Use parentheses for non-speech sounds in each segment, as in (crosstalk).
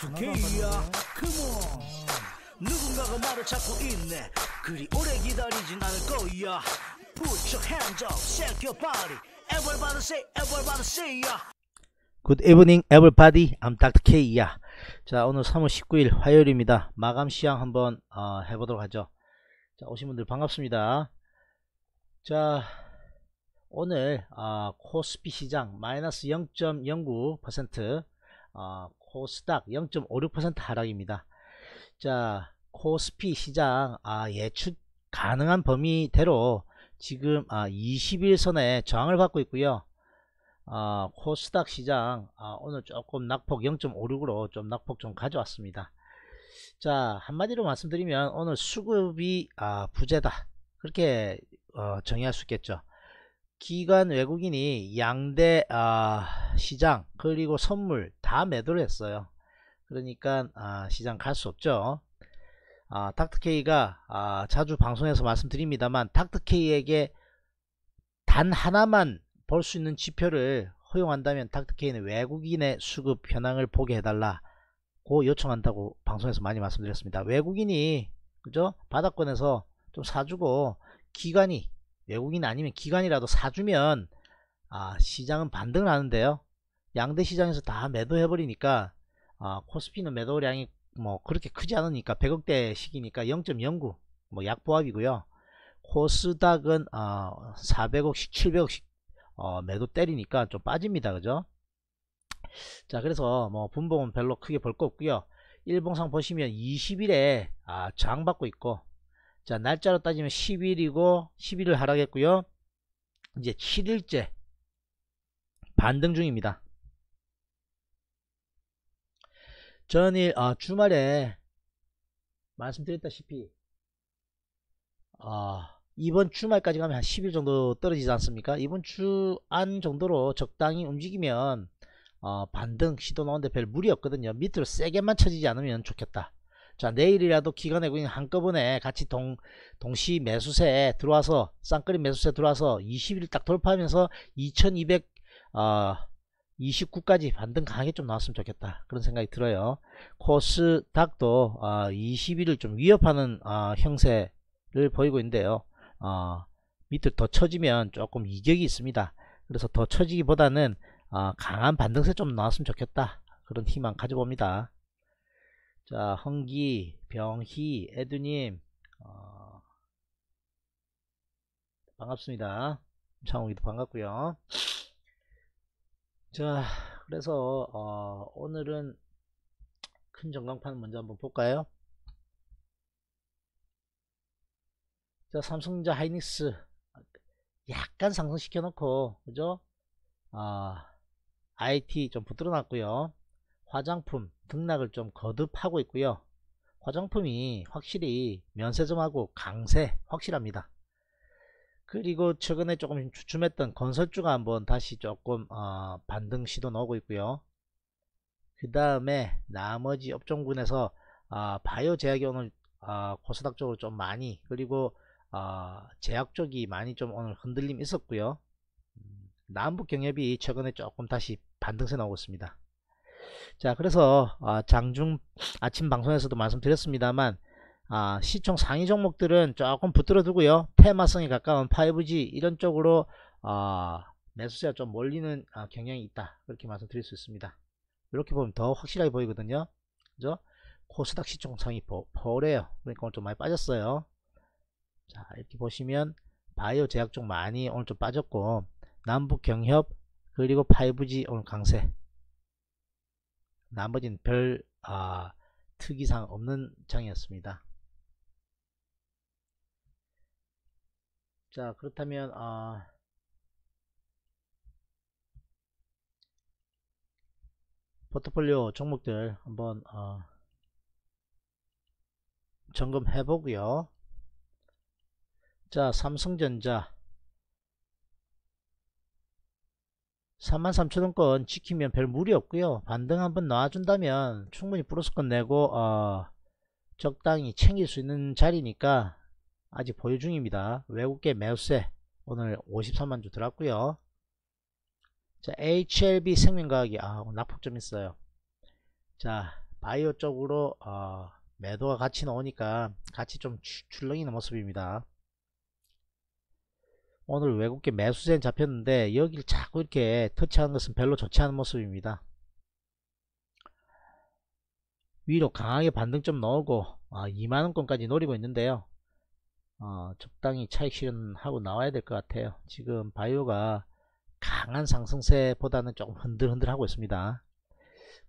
좋게야 컴온 누군가가 말을 찾고 있네 그리 오래 기다리진 않을 거야 Put your hands up, shake your body Everybody say, everybody say yeah. Good evening everybody, I'm Dr. K야 자 오늘 3월 19일 화요일입니다 마감 시향 한번 어, 해보도록 하죠 자 오신 분들 반갑습니다 자 오늘 어, 코스피 시장 마이너스 0.09% 어, 코스닥 0.56% 하락입니다. 자, 코스피 시장 아, 예측 가능한 범위대로 지금 아, 2일선에 저항을 받고 있고요. 아, 코스닥 시장 아, 오늘 조금 낙폭 0.56으로 좀 낙폭 좀 가져왔습니다. 자 한마디로 말씀드리면 오늘 수급이 아, 부재다 그렇게 어, 정의할 수 있겠죠. 기관 외국인이 양대 아, 시장 그리고 선물 다 매도를 했어요. 그러니까 아, 시장 갈 수 없죠. 아, 닥터케이가 아, 자주 방송에서 말씀드립니다만 닥터케이에게 단 하나만 볼 수 있는 지표를 허용한다면 닥터케이는 외국인의 수급 현황을 보게 해달라고 요청한다고 방송에서 많이 말씀드렸습니다. 외국인이 그죠 바닥권에서 좀 사주고 기관이 외국인 아니면 기관이라도 사주면 아, 시장은 반등을 하는데요. 양대 시장에서 다 매도해버리니까 아, 코스피는 매도량이 뭐 그렇게 크지 않으니까 100억대 시기니까 0.09 뭐 약보합이고요. 코스닥은 어, 400억씩 700억씩 어, 매도 때리니까 좀 빠집니다. 그죠? 자 그래서 뭐 분봉은 별로 크게 볼 거 없고요. 일봉상 보시면 20일에 아, 장 받고 있고 자 날짜로 따지면 10일이고 10일을 하락했고요 이제 7일째 반등 중입니다 전일 아, 주말에 말씀드렸다시피 아, 이번 주말까지 가면 한 10일 정도 떨어지지 않습니까 이번 주 안 정도로 적당히 움직이면 어, 반등 시도 나오는데 별 무리 없거든요 밑으로 세게만 쳐지지 않으면 좋겠다 자 내일이라도 기관외국 한꺼번에 같이 동, 동시 매수세에 들어와서 쌍끌이 매수세 들어와서 20일 딱 돌파하면서 2200 어, 29까지 반등 강하게 좀 나왔으면 좋겠다 그런 생각이 들어요 코스닥도 어, 20일을 좀 위협하는 어, 형세를 보이고 있는데요 어, 밑로더 쳐지면 조금 이격이 있습니다 그래서 더 쳐지기보다는 어, 강한 반등세 좀 나왔으면 좋겠다 그런 희망 가져봅니다 자, 헝기, 병희, 에두님, 어, 반갑습니다. 창욱이도 반갑고요 자, 그래서, 어, 오늘은 큰 전광판 먼저 한번 볼까요? 자, 삼성전자 하이닉스. 약간 상승시켜놓고, 그죠? 아, 어, IT 좀 붙들어 놨고요 화장품 등락을 좀 거듭하고 있고요. 화장품이 확실히 면세점하고 강세 확실합니다. 그리고 최근에 조금 주춤했던 건설주가 한번 다시 조금 어, 반등 시도 나오고 있고요. 그 다음에 나머지 업종군에서 어, 아, 바이오 제약이 오늘 아, 어, 코스닥 쪽으로 좀 많이 그리고 아, 제약 쪽이 많이 좀 오늘 흔들림 있었고요. 음, 남북경협이 최근에 조금 다시 반등세 나오고 있습니다. 자 그래서 아, 장중 아침 방송에서도 말씀드렸습니다만 아, 시총 상위 종목들은 조금 붙들어 두고요 테마성에 가까운 5G 이런 쪽으로 아, 매수세가 좀 몰리는 아, 경향이 있다 그렇게 말씀드릴 수 있습니다 이렇게 보면 더 확실하게 보이거든요 그죠 코스닥 시총 상위 벌에요 그러니까 오늘 좀 많이 빠졌어요 자 이렇게 보시면 바이오 제약 쪽 많이 오늘 좀 빠졌고 남북 경협 그리고 5G 오늘 강세 나머지는 별 아, 특이사항 없는 장이었습니다. 자 그렇다면 아, 포트폴리오 종목들 한번 어, 아, 점검해 보고요 자 삼성전자 33,000원권 지키면 별 무리 없고요 반등 한번 놔준다면 충분히 플러스권 내고 어, 적당히 챙길 수 있는 자리니까 아직 보유 중입니다 외국계 매우세 오늘 53만주 들었고요 자 HLB 생명과학이 아 낙폭 좀 있어요 자 바이오 쪽으로 어, 매도가 같이 나오니까 같이 좀 출렁이는 모습입니다 오늘 외국계 매수세는 잡혔는데 여기를 자꾸 이렇게 터치하는 것은 별로 좋지 않은 모습입니다. 위로 강하게 반등점 넣고 아, 2만원권까지 노리고 있는데요. 어, 적당히 차익 실현하고 나와야 될 것 같아요. 지금 바이오가 강한 상승세보다는 조금 흔들흔들 하고 있습니다.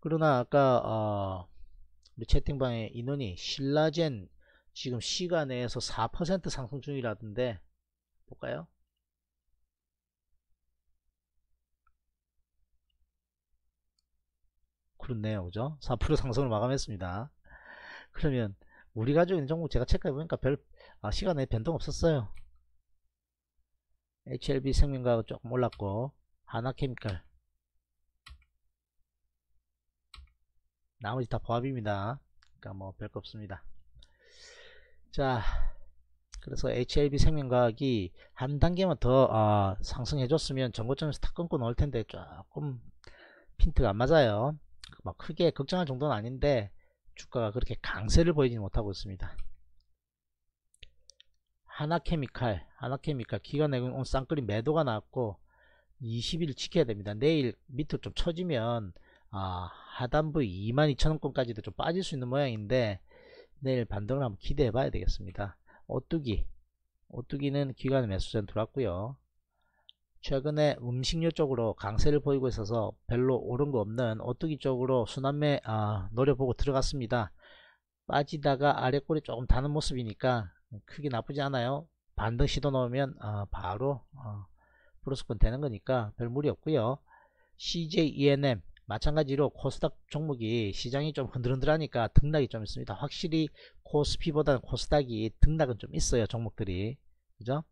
그러나 아까 어, 우리 채팅방에 인원이 신라젠 지금 시간에서4% 상승 중이라던데 볼까요? 그네요 그죠? 4% 상승을 마감했습니다. 그러면 우리 가지고 있는 종목 제가 체크해보니까 별 아, 시간에 변동 없었어요. HLB 생명과학 조금 올랐고 하나케미칼 나머지 다 보합입니다. 그러니까 뭐 별거 없습니다. 자 그래서 HLB 생명과학이 한 단계만 더 아, 상승해줬으면 전고점에서 탁 끊고 나올 텐데 조금 핀트가 안 맞아요. 막 크게 걱정할 정도는 아닌데 주가가 그렇게 강세를 보이지는 못하고 있습니다. 하나케미칼, 하나케미칼 기관액은 오 쌍끌이 매도가 나왔고 20일 지켜야 됩니다. 내일 밑으로 좀 처지면 아, 하단부 22,000원권까지도 좀 빠질 수 있는 모양인데 내일 반등을 한번 기대해 봐야 되겠습니다. 오뚜기, 오뚜기는 기관 매수전 들어왔고요. 최근에 음식료 쪽으로 강세를 보이고 있어서 별로 오른 거 없는 오뚜기 쪽으로 순환매 아, 노려보고 들어갔습니다. 빠지다가 아래꼬리 조금 다는 모습이니까 크게 나쁘지 않아요. 반등 시도 넣으면 아, 바로 아, 플러스권 되는 거니까 별 무리 없고요. CJENM 마찬가지로 코스닥 종목이 시장이 좀 흔들흔들하니까 등락이 좀 있습니다. 확실히 코스피보다는 코스닥이 등락은 좀 있어요. 종목들이. 그죠?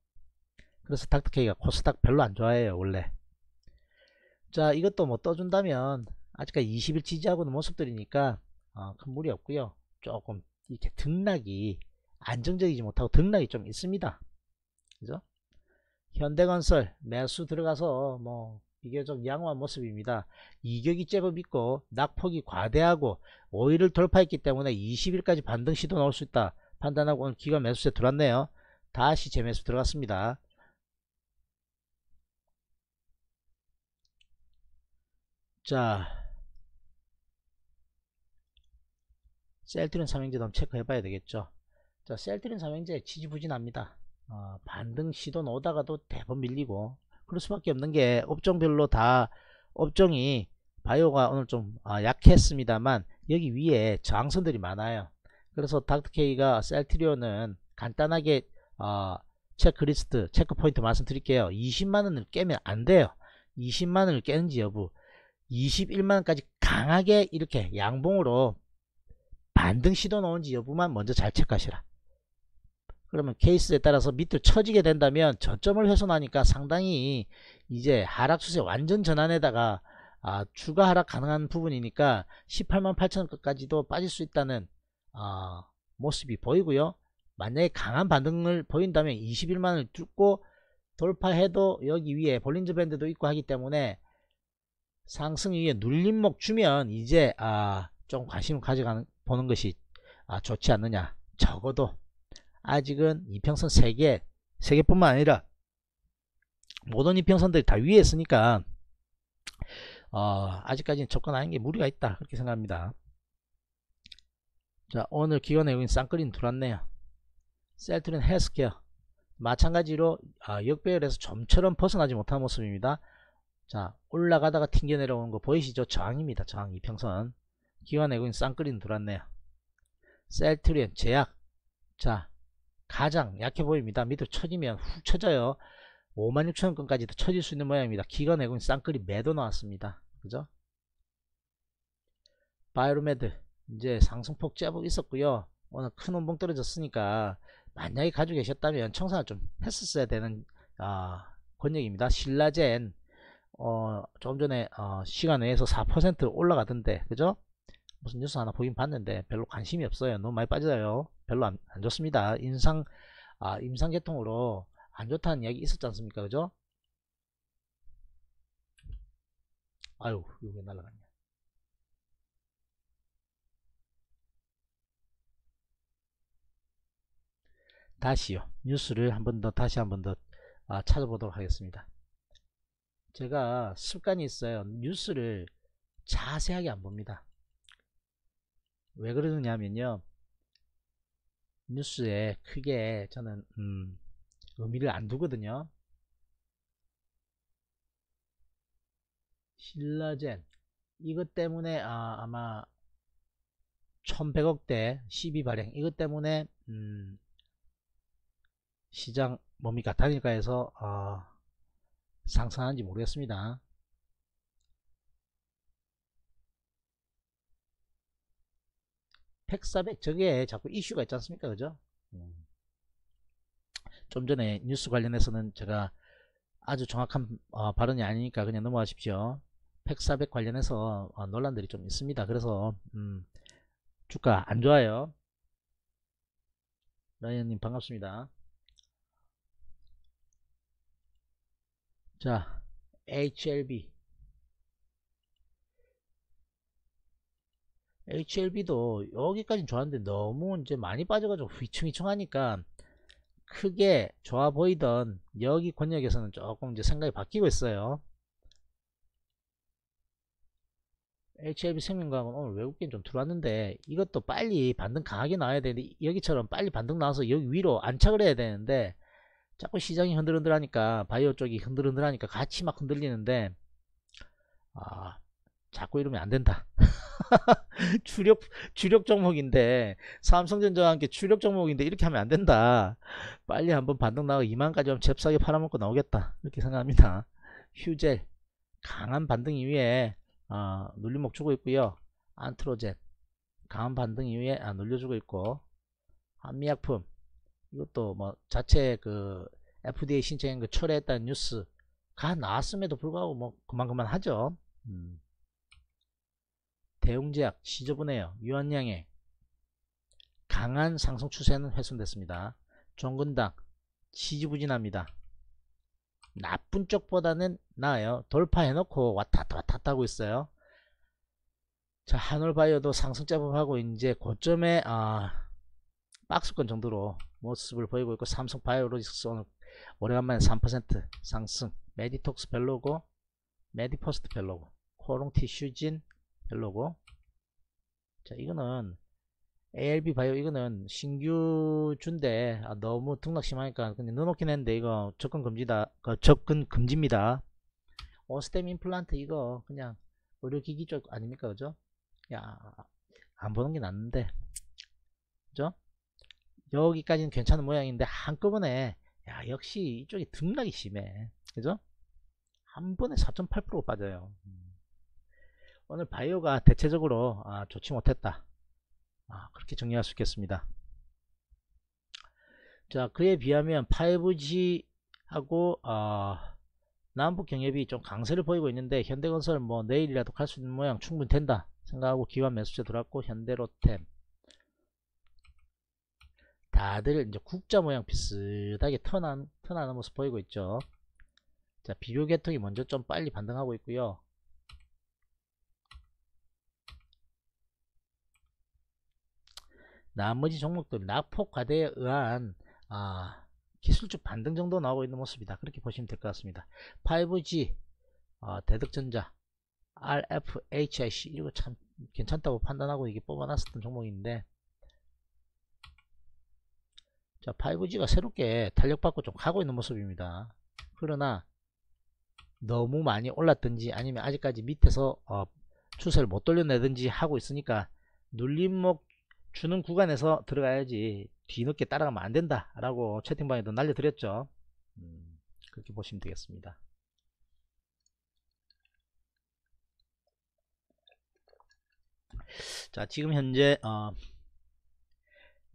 그래서 닥터케이가 코스닥 별로 안 좋아해요 원래 자 이것도 뭐 떠준다면 아직까지 20일 지지하고는 모습들이니까 어, 큰 무리 없고요 조금 이렇게 등락이 안정적이지 못하고 등락이 좀 있습니다 그죠 현대건설 매수 들어가서 뭐 비교적 양호한 모습입니다. 이격이 제법 있고 낙폭이 과대하고 5일을 돌파했기 때문에 20일까지 반등 시도 나올 수 있다 판단하고 오늘 기관 매수세 들어왔네요. 다시 재매수 들어갔습니다. 자, 셀트린 삼형제도 한번 체크해 봐야 되겠죠. 자, 셀트린 삼형제 지지부진합니다. 어, 반등 시도 나오다가도 대번 밀리고 그럴 수밖에 없는 게 업종별로 다 업종이 바이오가 오늘 좀 아, 약했습니다만 여기 위에 저항선들이 많아요. 그래서 닥터케이가 셀트리온은 간단하게 어, 체크리스트 체크포인트 말씀드릴게요. 20만원을 깨면 안 돼요. 20만원을 깨는지 여부 21만원까지 강하게 이렇게 양봉으로 반등 시도 넣은지 여부만 먼저 잘 체크하시라. 그러면 케이스에 따라서 밑으로 처지게 된다면 저점을 훼손하니까 상당히 이제 하락 추세 완전 전환에다가 아, 추가 하락 가능한 부분이니까 18만 8천원까지도 빠질 수 있다는 어, 모습이 보이고요. 만약에 강한 반등을 보인다면 21만을 뚫고 돌파해도 여기 위에 볼린저 밴드도 있고 하기 때문에 상승이에 눌림목 주면 이제 아, 좀 관심을 가져가는 보는 것이 아, 좋지 않느냐. 적어도 아직은 이평선 3개, 3개뿐만 아니라 모든 이평선들이 다 위에 있으니까 어, 아직까지는 접근하는 게 무리가 있다. 그렇게 생각합니다. 자, 오늘 기관 내용인 쌍끌이는 들어왔네요. 셀트린 헬스케어 마찬가지로 아, 역배열에서 좀처럼 벗어나지 못한 모습입니다. 자 올라가다가 튕겨 내려오는 거 보이시죠 저항입니다 저항 이평선 기관내고 있는 쌍끌이는 돌았네요 셀트리엔 제약 자 가장 약해 보입니다 밑으로 쳐지면 훅 쳐져요 56,000건까지도 쳐질 수 있는 모양입니다 기관내고 있는 쌍끌이 매도 나왔습니다 그죠 바이로메드 이제 상승폭 제법 있었고요 오늘 큰 원봉 떨어졌으니까 만약에 가지고 계셨다면 청산을 좀 했었어야 되는 아, 권역입니다 신라젠 어, 조금 전에 어, 시간 내에서 4% 올라가던데 그죠? 무슨 뉴스 하나 보긴 봤는데 별로 관심이 없어요. 너무 많이 빠져요. 별로 안, 안 좋습니다. 인상 아, 임상 계통으로 안 좋다는 이야기 있었지 않습니까? 그죠? 아유, 이게 날라갔네. 다시요. 뉴스를 한 번 더 다시 한 번더 아, 찾아보도록 하겠습니다. 제가 습관이 있어요. 뉴스를 자세하게 안 봅니다. 왜 그러느냐면요. 뉴스에 크게 저는 음, 의미를 안 두거든요. 힐라젠 이것 때문에 아, 마 1100억대 시비 발행 이것 때문에 음, 시장 뭡니까 단일가에서 아, 상상하는지 모르겠습니다. 팩4 0 저게 자꾸 이슈가 있지 않습니까? 그죠? 음. 좀 전에 뉴스 관련해서는 제가 아주 정확한 어, 발언이 아니니까 그냥 넘어가십시오. 팩4 0 관련해서 어, 논란들이 좀 있습니다. 그래서 음, 주가 안 좋아요. 라이언님 반갑습니다. 자, HLB. HLB도 여기까지 좋았는데 너무 이제 많이 빠져가지고 휘청휘청하니까 크게 좋아 보이던 여기 권역에서는 조금 이제 생각이 바뀌고 있어요. HLB 생명과학은 오늘 외국인 좀 들어왔는데 이것도 빨리 반등 강하게 나와야 되는데 여기처럼 빨리 반등 나와서 여기 위로 안착을 해야 되는데 자꾸 시장이 흔들흔들하니까 바이오 쪽이 흔들흔들하니까 같이 막 흔들리는데 아 자꾸 이러면 안 된다. (laughs) 주력 주력 종목인데 삼성전자와 함께 주력 종목인데 이렇게 하면 안 된다. 빨리 한번 반등 나가 2만까지 하면 잽싸게 팔아먹고 나오겠다. 이렇게 생각합니다. 휴젤 강한 반등 이후에 아, 눌림목 주고 있고요. 안트로젠 강한 반등 이후에 아, 눌려주고 있고 한미약품 이것도 뭐 자체 그 FDA 신청인 그 철회했다는 뉴스가 나왔음에도 불구하고 뭐 그만 그만 하죠. 음. 대웅제약 시저분해요. 유한양에 강한 상승 추세는 훼손됐습니다. 종근당 시지부진합니다. 나쁜 쪽보다는 나아요. 돌파해놓고 왔다 갔다 왔다 갔다 하고 있어요. 자 한올바이오도 상승 작업하고 이제 고점에 아 박스권 정도로 모습을 보이고 있고 삼성 바이오로직스 오늘 오래간만에 3% 상승 메디톡스 별로고 메디퍼스트 별로고 코롱티 슈진 별로고 자 이거는 ALB 바이오 이거는 신규준데 아, 너무 등락 심하니까 그냥 넣어놓긴 했는데 이거 접근 금지다 그 접근 금지입니다 오스템 임플란트 이거 그냥 의료기기 쪽 아닙니까 그죠 야 안 보는 게 낫는데 그죠 여기까지는 괜찮은 모양인데 한꺼번에 야 역시 이쪽이 등락이 심해 그죠? 한 번에 4.8% 빠져요 음. 오늘 바이오가 대체적으로 아, 좋지 못했다 아, 그렇게 정리할 수 있겠습니다 자 그에 비하면 5G하고 어, 아, 남북 경협이 좀 강세를 보이고 있는데 현대건설 뭐 내일이라도 갈 수 있는 모양 충분히 된다 생각하고 기관 매수자 들어왔고 현대로템 다들 이제 국자 모양 비슷하게 턴한, 턴하는 모습 보이고 있죠. 자, 비료 계통이 먼저 좀 빨리 반등하고 있고요. 나머지 종목들 낙폭 과대에 의한 아, 기술주 반등 정도 나오고 있는 모습이다. 그렇게 보시면 될 것 같습니다. 5G, 어, 아, 대덕전자, RFHIC 이거 참 괜찮다고 판단하고 이게 뽑아놨었던 종목인데 자 5G가 새롭게 탄력받고 좀 가고 있는 모습입니다 그러나 너무 많이 올랐든지 아니면 아직까지 밑에서 어, 추세를 못 돌려내든지 하고 있으니까 눌림목 주는 구간에서 들어가야지 뒤늦게 따라가면 안 된다 라고 채팅방에도 날려드렸죠 음, 그렇게 보시면 되겠습니다 자 지금 현재 어,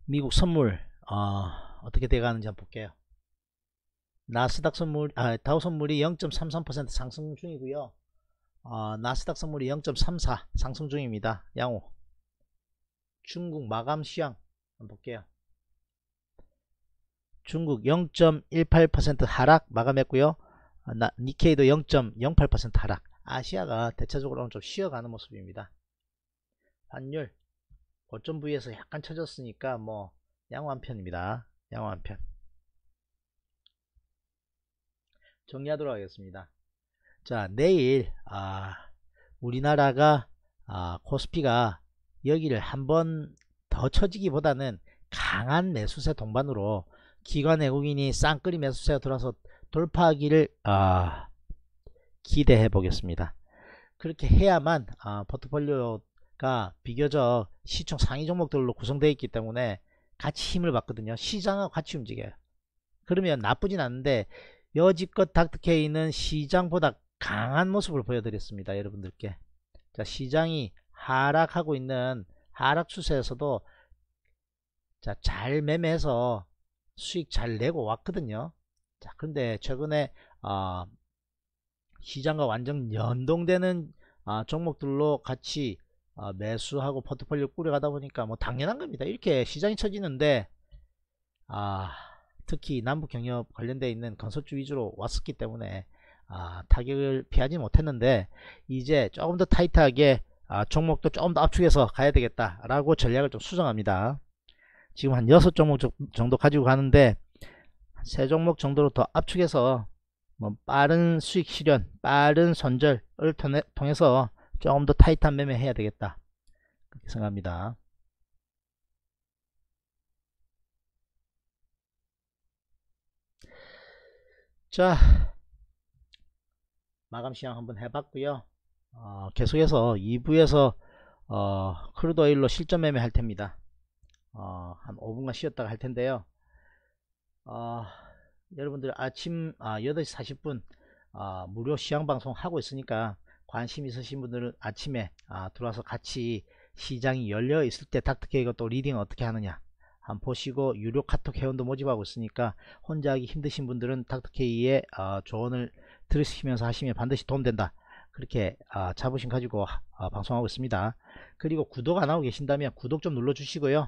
미국 선물 어, 떻게 돼가는지 한번 볼게요. 나스닥 선물, 아, 다우 선물이 0.33% 상승 중이고요. 어, 나스닥 선물이 0.34 상승 중입니다. 양호. 중국 마감 시황 한번 볼게요. 중국 0.18% 하락 마감했고요. 어, 나, 니케이도 0.08% 하락. 아시아가 대체적으로 는좀 쉬어가는 모습입니다. 환율 고점 부위에서 약간 쳐졌으니까 뭐 양완편입니다. 양완편. 정리하도록 하겠습니다. 자, 내일 아, 우리나라가 아, 코스피가 여기를 한번 더 쳐지기보다는 강한 매수세 동반으로 기관 외국인이 쌍끌이 매수세가 들어서 돌파하기를 아, 기대해 보겠습니다. 그렇게 해야만 아, 포트폴리오가 비교적 시총 상위 종목들로 구성되어 있기 때문에 같이 힘을 받거든요. 시장하고 같이 움직여요. 그러면 나쁘진 않은데 여지껏 닥터케이는 시장보다 강한 모습을 보여드렸습니다. 여러분들께. 자, 시장이 하락하고 있는 하락 추세에서도 자, 잘 매매해서 수익 잘 내고 왔거든요. 자, 그런데 최근에 어, 시장과 완전 연동되는 어, 종목들로 같이 어, 매수하고 포트폴리오 꾸려가다 보니까 뭐 당연한 겁니다. 이렇게 시장이 처지는데 아, 특히 남북경협 관련돼 있는 건설주 위주로 왔었기 때문에 아, 타격을 피하지 못했는데 이제 조금 더 타이트하게 아, 종목도 조금 더 압축해서 가야 되겠다라고 전략을 좀 수정합니다. 지금 한 6종목 정도 가지고 가는데 3 종목 정도로 더 압축해서 뭐 빠른 수익 실현, 빠른 손절을 통해서 조금 더 타이트한 매매 해야 되겠다 그렇게 생각합니다 자 마감 시향 한번 해봤고요 어, 계속해서 2부에서 어, 크루드 오일로 실전 매매 할 텐니다 어, 한 5분간 쉬었다가 할 텐데요 어, 여러분들 아침 아, 8시 40분 아, 무료 시향 방송 하고 있으니까 관심 있으신 분들은 아침에 아, 들어와서 같이 시장이 열려 있을 때 닥터케이가 또 리딩 어떻게 하느냐 한번 보시고 유료 카톡 회원도 모집하고 있으니까 혼자 하기 힘드신 분들은 닥터케이의 어, 조언을 들으시면서 하시면 반드시 도움된다 그렇게 어, 자부심 가지고 어, 방송하고 있습니다 그리고 구독 안하고 계신다면 구독 좀 눌러주시고요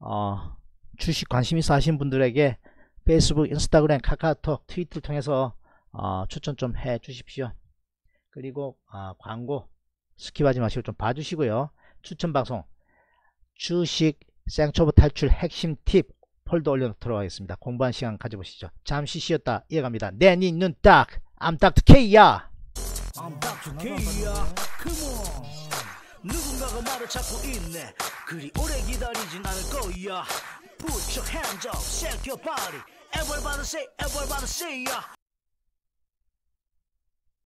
어, 주식 관심 있어 하신 분들에게 페이스북 인스타그램 카카오톡 트위터를 통해서 어, 추천 좀 해 주십시오 그리고 아, 광고 스킵하지 마시고 좀 봐주시고요. 추천 방송 주식 생초보 탈출 핵심 팁 폴더 올려놓도록 하겠습니다. 공부한 시간 가져보시죠. 잠시 쉬었다 이어갑니다. 내니눈 딱! 암 닥트 K야! 암 닥트 K야! 컴온! 누군가가 말을 찾고 있네 그리 오래 기다리진 않을 거야 Put your hands up, shake your body Everybody say, everybody say yeah